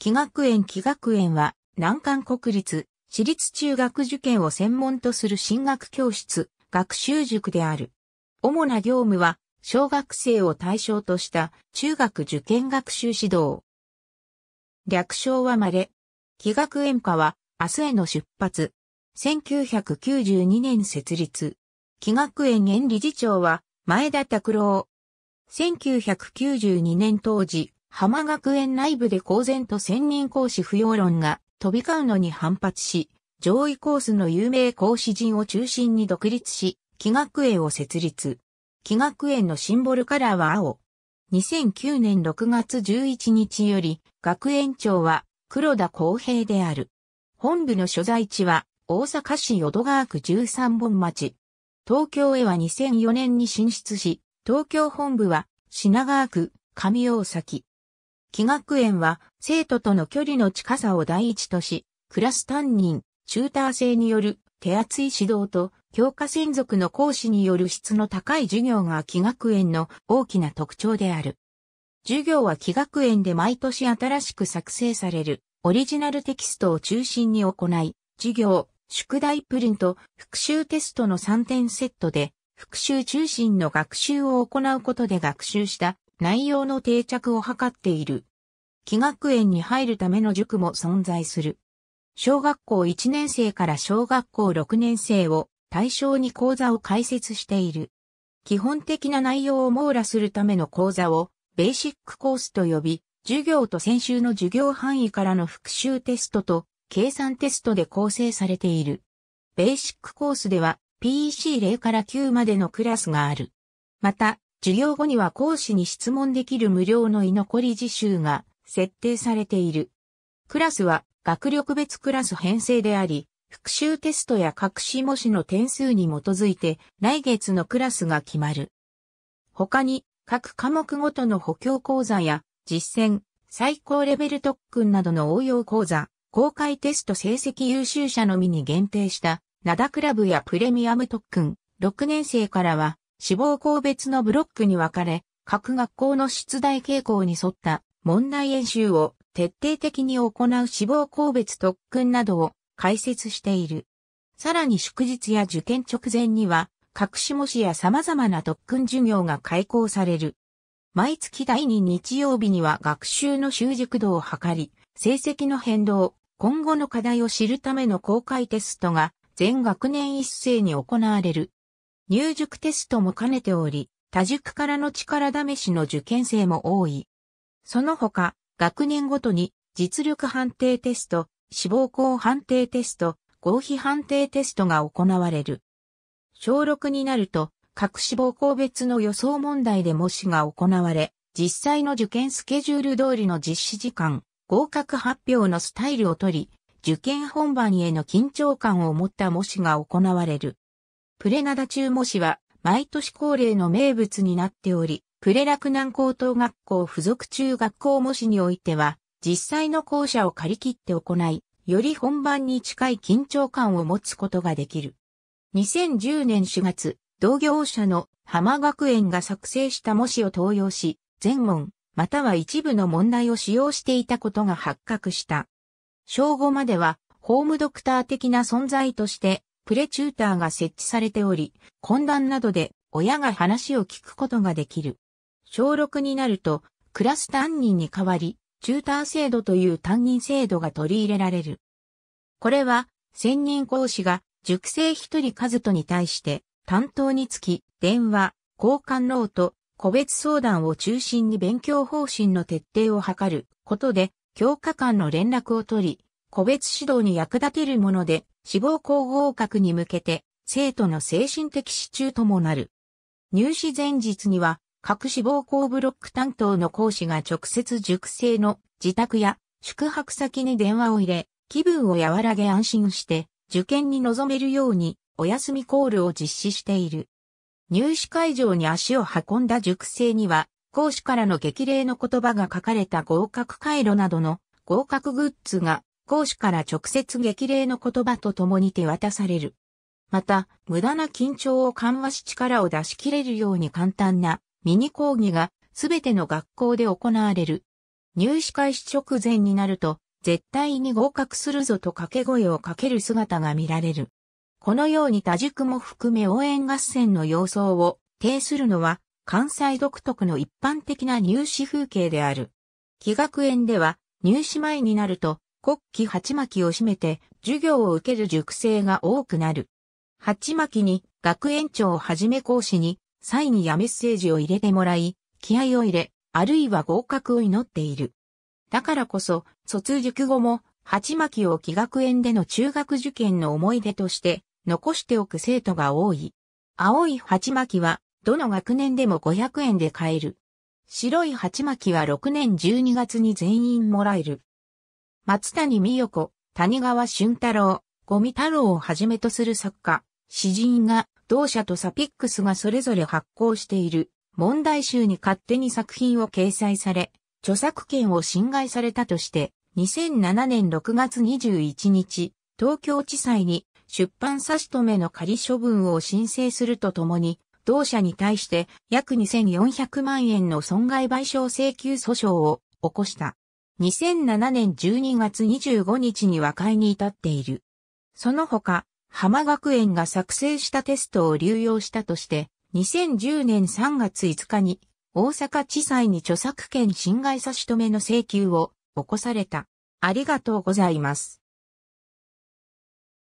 気学園気学園は、南韓国立、私立中学受験を専門とする進学教室、学習塾である。主な業務は、小学生を対象とした中学受験学習指導。略称はまれ。気学園科は、明日への出発。1992年設立。気学園現理事長は、前田拓郎。1992年当時、浜学園内部で公然と専任講師不要論が飛び交うのに反発し、上位コースの有名講師陣を中心に独立し、気学園を設立。気学園のシンボルカラーは青。2009年6月11日より、学園長は黒田光平である。本部の所在地は大阪市淀川区13本町。東京へは2004年に進出し、東京本部は品川区上大崎、気学園は生徒との距離の近さを第一とし、クラス担任、チューター制による手厚い指導と教科専属の講師による質の高い授業が気学園の大きな特徴である。授業は気学園で毎年新しく作成されるオリジナルテキストを中心に行い、授業、宿題プリント、復習テストの3点セットで、復習中心の学習を行うことで学習した内容の定着を図っている。気学園に入るための塾も存在する。小学校1年生から小学校6年生を対象に講座を開設している。基本的な内容を網羅するための講座をベーシックコースと呼び、授業と先週の授業範囲からの復習テストと計算テストで構成されている。ベーシックコースでは PEC0 から9までのクラスがある。また、授業後には講師に質問できる無料の居残り自習が設定されている。クラスは学力別クラス編成であり、復習テストや隠し模試の点数に基づいて来月のクラスが決まる。他に各科目ごとの補強講座や実践、最高レベル特訓などの応用講座、公開テスト成績優秀者のみに限定した、灘クラブやプレミアム特訓、6年生からは志望校別のブロックに分かれ、各学校の出題傾向に沿った問題演習を徹底的に行う志望校別特訓などを解説している。さらに祝日や受験直前には、各種模試や様々な特訓授業が開講される。毎月第2日曜日には学習の習熟度を測り、成績の変動、今後の課題を知るための公開テストが全学年一斉に行われる。入塾テストも兼ねており、多塾からの力試しの受験生も多い。その他、学年ごとに実力判定テスト、志望校判定テスト、合否判定テストが行われる。小6になると、各志望校別の予想問題で模試が行われ、実際の受験スケジュール通りの実施時間、合格発表のスタイルをとり、受験本番への緊張感を持った模試が行われる。プレナダ中模試は毎年恒例の名物になっており、プレ洛南高等学校附属中学校模試においては、実際の校舎を借り切って行い、より本番に近い緊張感を持つことができる。2010年4月、同業者の浜学園が作成した模試を登用し、全問、または一部の問題を使用していたことが発覚した。正午までは、ホームドクター的な存在として、プレチューターが設置されており、懇談などで親が話を聞くことができる。小6になると、クラス担任に代わり、チューター制度という担任制度が取り入れられる。これは、専任講師が塾生一人数とに対して、担当につき、電話、交換ノート、個別相談を中心に勉強方針の徹底を図ることで、教科間の連絡を取り、個別指導に役立てるもので、志望校合格に向けて、生徒の精神的支柱ともなる。入試前日には、各志望校ブロック担当の講師が直接塾生の自宅や宿泊先に電話を入れ、気分を和らげ安心して、受験に臨めるように、お休みコールを実施している。入試会場に足を運んだ塾生には、講師からの激励の言葉が書かれた合格回路などの合格グッズが公主から直接激励の言葉と共に手渡される。また、無駄な緊張を緩和し力を出し切れるように簡単なミニ講義がすべての学校で行われる。入試開始直前になると、絶対に合格するぞと掛け声をかける姿が見られる。このように他塾も含め応援合戦の様相を呈するのは関西独特の一般的な入試風景である。気学園では入試前になると国旗鉢巻きを締めて授業を受ける塾生が多くなる。鉢巻きに学園長をはじめ講師にサインやメッセージを入れてもらい、気合を入れ、あるいは合格を祈っている。だからこそ、卒塾後も、鉢巻きを気学園での中学受験の思い出として残しておく生徒が多い。青い鉢巻きはどの学年でも500円で買える。白い鉢巻きは6年12月に全員もらえる。松谷美代子、谷川俊太郎、五味太郎をはじめとする作家、詩人が、同社とサピックスがそれぞれ発行している問題集に勝手に作品を掲載され、著作権を侵害されたとして、2007年6月21日、東京地裁に出版差し止めの仮処分を申請するとともに、同社に対して約2400万円の損害賠償請求訴訟を起こした。2007年12月25日に和解に至っている。その他、浜学園が作成したテストを流用したとして、2010年3月5日に大阪地裁に著作権侵害差し止めの請求を起こされた。ありがとうございます。